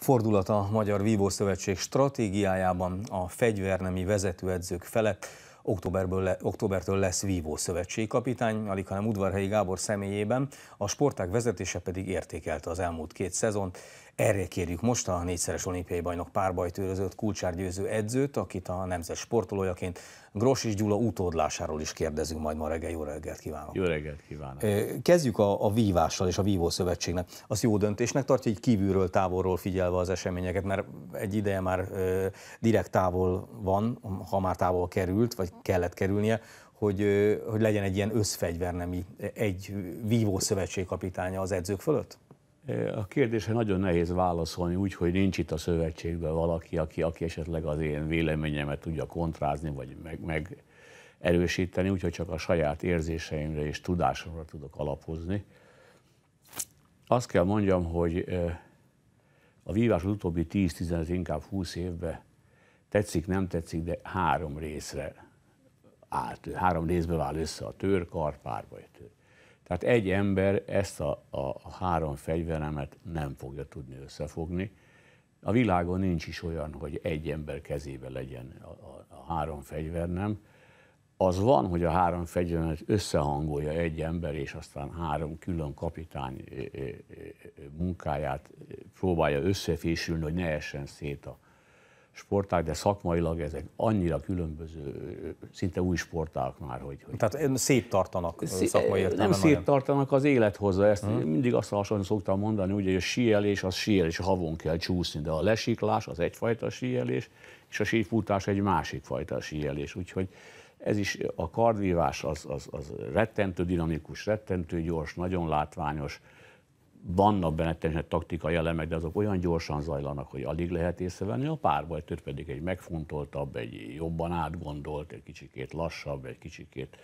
Fordulat a Magyar Vívószövetség stratégiájában a fegyvernemi vezetőedzők fele. Októberből le, októbertől lesz Vívó kapitány, alig hanem Udvarhelyi Gábor személyében, a sporták vezetése pedig értékelte az elmúlt két szezont. Erre kérjük most a négyszeres olimpiai bajnok párbajtőrözött kulcsárgyőző edzőt, akit a nemzet sportolójaként Gros és Gyula utódlásáról is kérdezünk majd ma reggel. Jó reggelt kívánok! Jó reggelt kívánok! Kezdjük a, a vívással és a vívószövetségnek. Azt jó döntésnek tartja, hogy kívülről, távolról figyelve az eseményeket, mert egy ideje már ö, direkt távol van, ha már távol került, vagy kellett kerülnie, hogy, ö, hogy legyen egy ilyen összfegyver, nem egy vívószövetség kapitánya az edzők fölött? A kérdésre nagyon nehéz válaszolni úgy, hogy nincs itt a szövetségben valaki, aki, aki esetleg az én véleményemet tudja kontrázni, vagy meg, meg erősíteni, úgyhogy csak a saját érzéseimre és tudásomra tudok alapozni. Azt kell mondjam, hogy a vívás az utóbbi 10-15, inkább 20 évben tetszik, nem tetszik, de három részre állt, három részből áll össze a tör, karpár vagy tör. Tehát egy ember ezt a, a három fegyveremet nem fogja tudni összefogni. A világon nincs is olyan, hogy egy ember kezébe legyen a, a, a három fegyver, nem. Az van, hogy a három fegyveremet összehangolja egy ember, és aztán három külön kapitány e, e, e, munkáját próbálja összefésülni, hogy ne essen szét a, sportág, de szakmailag ezek annyira különböző, szinte új sportág már, hogy... hogy Tehát szép tartanak szé- szakmai értelemben. Nem szép tartanak, az élet hozza ezt. Uh-huh. Mindig azt hasonlóan szoktam mondani, ugye, hogy a síelés, az síelés, havon kell csúszni, de a lesiklás az egyfajta síelés, és a sífutás egy másik fajta síelés. Úgyhogy ez is a kardvívás az, az, az rettentő dinamikus, rettentő gyors, nagyon látványos, vannak benne természetesen taktikai elemek, de azok olyan gyorsan zajlanak, hogy alig lehet észrevenni, a több pedig egy megfontoltabb, egy jobban átgondolt, egy kicsikét lassabb, egy kicsikét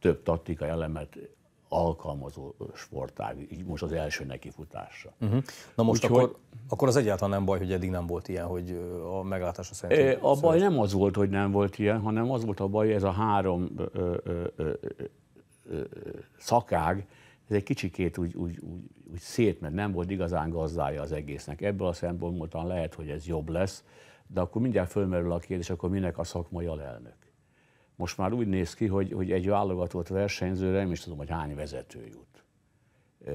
több taktikai elemet alkalmazó sportág, így most az első nekifutásra. Uh-huh. Na most Úgyhogy, akkor, akkor az egyáltalán nem baj, hogy eddig nem volt ilyen, hogy a meglátása szerint... E, a szerint... baj nem az volt, hogy nem volt ilyen, hanem az volt a baj, ez a három ö, ö, ö, ö, szakág, ez egy kicsikét úgy, úgy, úgy hogy szét, mert nem volt igazán gazdája az egésznek. Ebből a szempontból lehet, hogy ez jobb lesz, de akkor mindjárt fölmerül a kérdés, akkor minek a szakmai alelnök? Most már úgy néz ki, hogy, hogy egy válogatott versenyzőre nem is tudom, hogy hány vezető jut.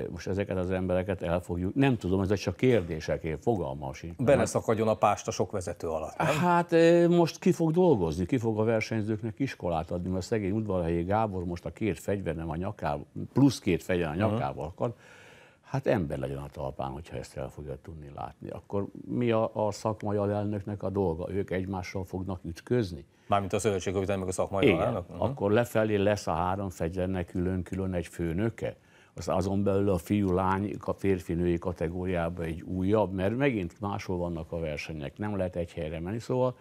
Most ezeket az embereket elfogjuk. Nem tudom, ez csak kérdések, én fogalmam sincs. Beleszakadjon a pásta sok vezető alatt. Nem? Hát most ki fog dolgozni, ki fog a versenyzőknek iskolát adni, mert a szegény udvarhelyi Gábor most a két fegyver nem a nyakával, plusz két fegyver a mhm. nyakával uh-huh. Hát ember legyen a talpán, hogyha ezt el fogja tudni látni. Akkor mi a, a szakmai alelnöknek a dolga? Ők egymással fognak ütközni? Mármint a szövetségkapitány meg a szakmai Igen. alelnök? Uh-huh. Akkor lefelé lesz a három fegyvernek külön-külön egy főnöke? Az azon belül a fiú-lány, a férfi-női kategóriában egy újabb, mert megint máshol vannak a versenyek, nem lehet egy helyre menni. Szóval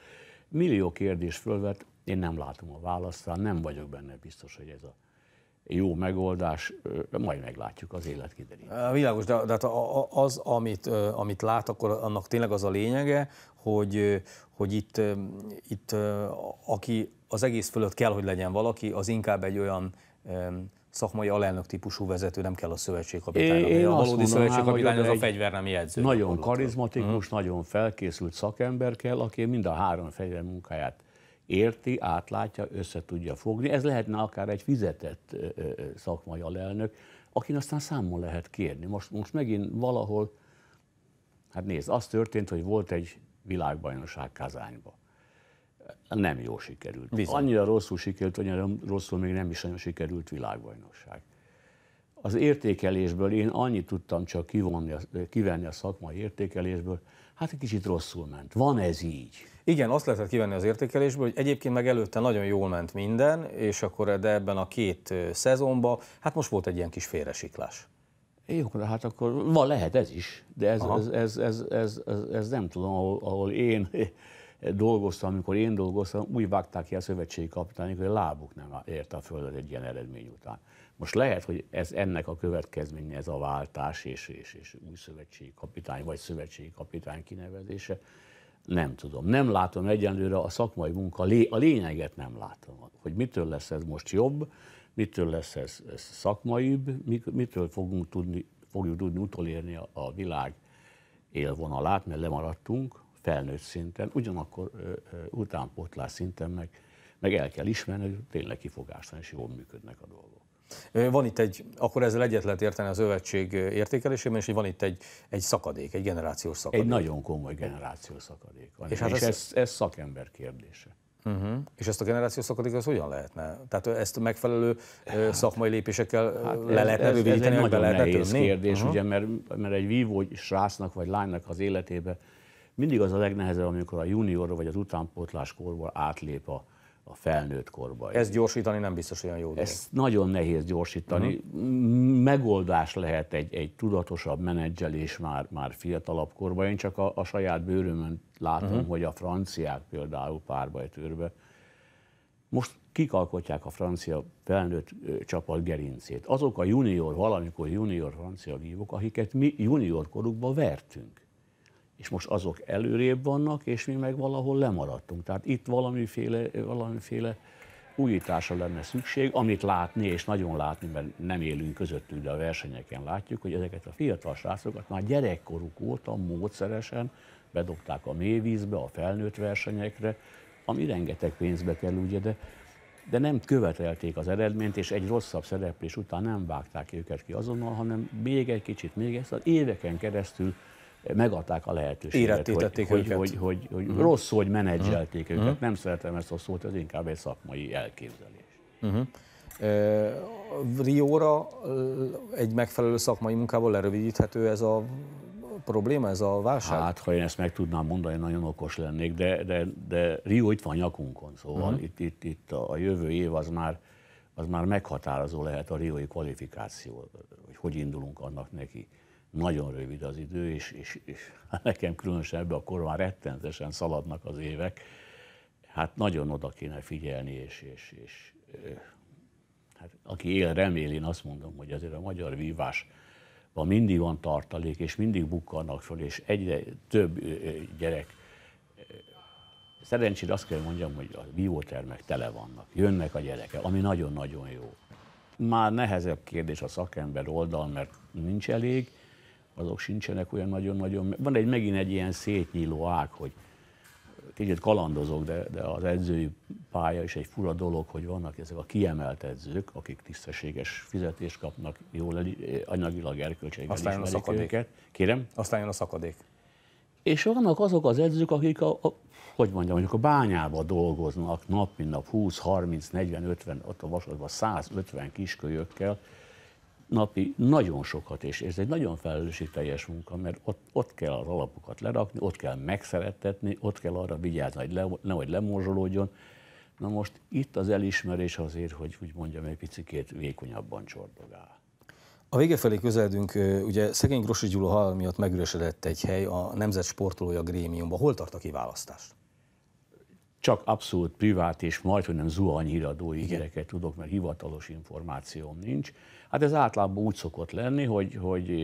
millió kérdés fölvet, én nem látom a választ, nem vagyok benne biztos, hogy ez a jó megoldás, majd meglátjuk, az élet kiderít. Világos, de, de hát az, amit, amit lát, akkor annak tényleg az a lényege, hogy, hogy itt, itt aki az egész fölött kell, hogy legyen valaki, az inkább egy olyan szakmai alelnök típusú vezető, nem kell a szövetségkapitány. a valódi szövetségkapitány az a fegyver nem jegyző. Nagyon karizmatikus, hmm. nagyon felkészült szakember kell, aki mind a három fegyver munkáját érti, átlátja, össze tudja fogni. Ez lehetne akár egy fizetett szakmai alelnök, akin aztán számon lehet kérni. Most, most megint valahol, hát nézd, az történt, hogy volt egy világbajnokság Kazányba. Nem jó sikerült. Bizony. Annyira rosszul sikerült, annyira rosszul még nem is nagyon sikerült világbajnokság. Az értékelésből én annyit tudtam csak kivonni, kivenni a szakmai értékelésből, hát egy kicsit rosszul ment. Van ez így? Igen, azt lehetett kivenni az értékelésből, hogy egyébként meg előtte nagyon jól ment minden, és akkor de ebben a két szezonban, hát most volt egy ilyen kis félresiklás. Jó, de hát akkor van, lehet ez is, de ez, ez, ez, ez, ez, ez, ez nem tudom, ahol, ahol én dolgoztam, amikor én dolgoztam, úgy vágták ki a szövetségi kapitányok, hogy a lábuk nem érte a földet egy ilyen eredmény után. Most lehet, hogy ez ennek a következménye, ez a váltás és, és, és új szövetségi kapitány, vagy szövetségi kapitány kinevezése, nem tudom. Nem látom egyenlőre a szakmai munka, a lényeget nem látom. Hogy mitől lesz ez most jobb, mitől lesz ez, ez szakmaibb, mitől fogunk tudni, fogjuk tudni utolérni a, a világ élvonalát, mert lemaradtunk felnőtt szinten, ugyanakkor utánpótlás szinten meg, meg el kell ismerni, hogy tényleg kifogástalan és jól működnek a dolgok. Van itt egy, akkor ezzel egyet lehet érteni az övetség értékelésében, és van itt egy, egy szakadék, egy generációs szakadék. Egy nagyon komoly generációs szakadék van. És, hát és ez, ez, ez szakember kérdése. Uh-huh. És ezt a generációs szakadék az hogyan lehetne? Tehát ezt megfelelő hát, szakmai lépésekkel hát le lehetne ez, rövidíteni, ez egy nagyon lehetne nehéz kérdés, uh-huh. ugye, mert, mert egy vívó srácnak vagy lánynak az életébe mindig az a legnehezebb, amikor a junior vagy az korból átlép a a felnőtt korba. Ez gyorsítani nem biztos olyan jó. Ez nagyon nehéz gyorsítani. Uh-huh. Megoldás lehet egy, egy tudatosabb menedzselés már, már fiatalabb korban. Én csak a, a saját bőrömön látom, uh-huh. hogy a franciák például párbajtőrbe most kik alkotják a francia felnőtt csapat gerincét? Azok a junior, valamikor junior francia vívók, akiket mi junior korukban vertünk és most azok előrébb vannak, és mi meg valahol lemaradtunk. Tehát itt valamiféle, valamiféle újításra lenne szükség, amit látni, és nagyon látni, mert nem élünk közöttük, de a versenyeken látjuk, hogy ezeket a fiatal srácokat már gyerekkoruk óta módszeresen bedobták a mélyvízbe, a felnőtt versenyekre, ami rengeteg pénzbe kell ugye, de, de nem követelték az eredményt, és egy rosszabb szereplés után nem vágták őket ki azonnal, hanem még egy kicsit, még ezt az éveken keresztül megadták a lehetőséget, hogy, hogy, őket. hogy, hogy, hogy uh-huh. Mhm. rossz, hogy menedzselték uh-huh. őket. Nem szeretem ezt a szót, ez inkább egy szakmai elképzelés. Uh-huh. E, Rióra egy megfelelő szakmai munkával lerövidíthető ez a probléma, ez a válság? Hát, ha én ezt meg tudnám mondani, nagyon okos lennék, de, de, de Rio itt van nyakunkon, szóval uh-huh. itt, itt, itt a jövő év az már, az már meghatározó lehet a riói kvalifikáció, hogy hogy indulunk annak neki nagyon rövid az idő, és, és, és nekem különösen ebben a korban rettenetesen szaladnak az évek. Hát nagyon oda kéne figyelni, és, és, és hát aki él, remél, én azt mondom, hogy azért a magyar vívás van mindig van tartalék, és mindig bukkannak föl, és egyre több gyerek. Szerencsére azt kell mondjam, hogy a vívótermek tele vannak, jönnek a gyerekek, ami nagyon-nagyon jó. Már nehezebb kérdés a szakember oldal, mert nincs elég, azok sincsenek olyan nagyon-nagyon... Van egy megint egy ilyen szétnyíló ág, hogy kicsit kalandozok, de, de az edzői pálya is egy fura dolog, hogy vannak ezek a kiemelt edzők, akik tisztességes fizetést kapnak, jól anyagilag erkölcséggel Aztán jön a szakadék. Őket. Kérem? Aztán jön a szakadék. És vannak azok az edzők, akik a, a hogy mondjam, mondjuk a bányába dolgoznak nap, mint nap 20, 30, 40, 50, ott a vasodban 150 kiskölyökkel, napi nagyon sokat, és ez egy nagyon felelősségteljes munka, mert ott, ott kell az alapokat lerakni, ott kell megszerettetni, ott kell arra vigyázni, hogy le, nehogy lemorzsolódjon. Na most itt az elismerés azért, hogy úgy mondjam, egy picikét vékonyabban csordogál. A vége felé közeledünk, ugye szegény Grosi Gyula hal miatt megüresedett egy hely a Nemzet Sportolója Grémiumban. Hol tart a kiválasztás? Csak abszolút privát és majdhogy nem zuhany híradói híreket tudok, mert hivatalos információm nincs. Hát ez általában úgy szokott lenni, hogy, hogy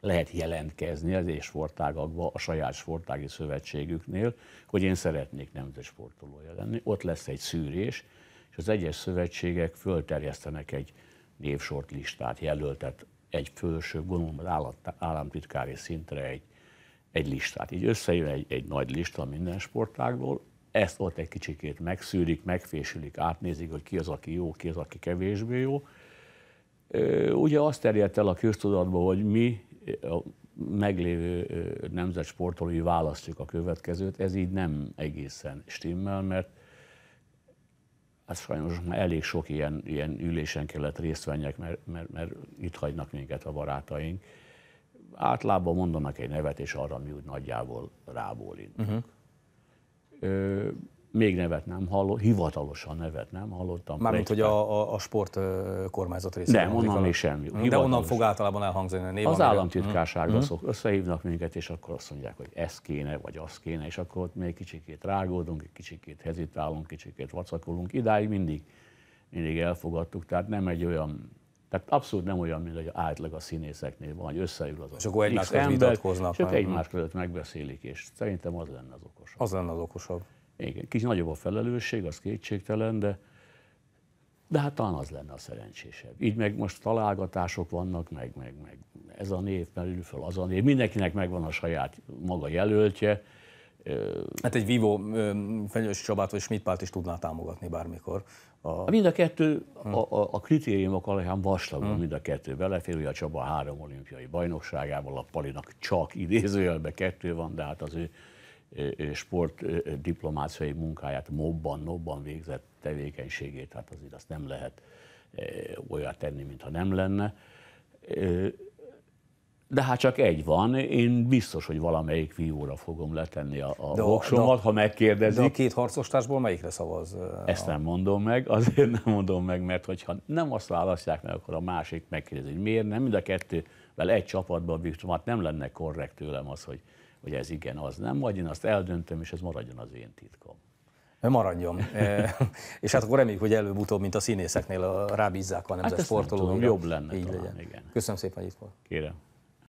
lehet jelentkezni az sportágakba a saját sportági szövetségüknél, hogy én szeretnék nemzeti sportolója lenni. Ott lesz egy szűrés, és az egyes szövetségek fölterjesztenek egy névsort listát, jelöltet egy felső, gondolom az államtitkári szintre egy, egy listát. Így összejön egy, egy nagy lista minden sportágból, ezt ott egy kicsikét megszűrik, megfésülik, átnézik, hogy ki az, aki jó, ki az, aki kevésbé jó. Ugye azt terjedt el a köztudatban, hogy mi a meglévő nemzet sportolói választjuk a következőt, ez így nem egészen stimmel, mert hát sajnos már elég sok ilyen, ilyen ülésen kellett részt venjek, mert, mert, mert itt hagynak minket a barátaink. Általában mondanak egy nevet, és arra mi úgy nagyjából rábólintunk. Uh-huh. Mhm ö, még nevet nem hallottam, hivatalosan nevet nem hallottam. Mármint, hogy a, a, a sport kormányzat részéről. Nem, onnan még semmi. De onnan fog általában elhangzani a név. Az államtitkárságra mm. szok, összehívnak minket, és akkor azt mondják, hogy ez kéne, vagy az kéne, és akkor ott még kicsikét rágódunk, egy kicsikét hezitálunk, kicsikét vacakolunk. Idáig mindig, mindig elfogadtuk, tehát nem egy olyan tehát abszolút nem olyan, mint hogy átlag a színészeknél van, hogy összeül az És akkor egymás között vitatkoznak. És egymás között megbeszélik, és szerintem az lenne az okosabb. Az lenne az okosabb. Igen, kicsit nagyobb a felelősség, az kétségtelen, de, de hát talán az lenne a szerencsésebb. Így meg most találgatások vannak, meg, meg, meg ez a név merül föl, az a név. Mindenkinek megvan a saját maga jelöltje, Hát egy Vivo Fenyős Csabát vagy Schmidt is tudná támogatni bármikor. A... Hát mind a kettő, hmm. a, a, a kritériumok alapján vastagon hmm. mind a kettő belefér, ugye a Csaba három olimpiai bajnokságával, a Palinak csak idézőjelben kettő van, de hát az ő sportdiplomáciai munkáját, mobban, nobban végzett tevékenységét, hát azért azt nem lehet olyat tenni, mintha nem lenne. De hát csak egy van, én biztos, hogy valamelyik fióra fogom letenni a, a de voksomat, de, ha megkérdezik. De a két harcostásból melyikre szavaz? Ezt a... nem mondom meg, azért nem mondom meg, mert hogyha nem azt választják meg, akkor a másik megkérdezi, hogy miért nem, mind a kettővel egy csapatban bíztam, hát nem lenne korrekt tőlem az, hogy, hogy ez igen, az nem, vagy én azt eldöntöm, és ez maradjon az én titkom. Maradjon. e, és hát akkor reméljük, hogy előbb-utóbb, mint a színészeknél a, rábízzák a hát nemzet hát sportolóira. Jobb lenne Így talán, legyen. Igen. Köszönöm szépen, hogy itt volt. Kérem.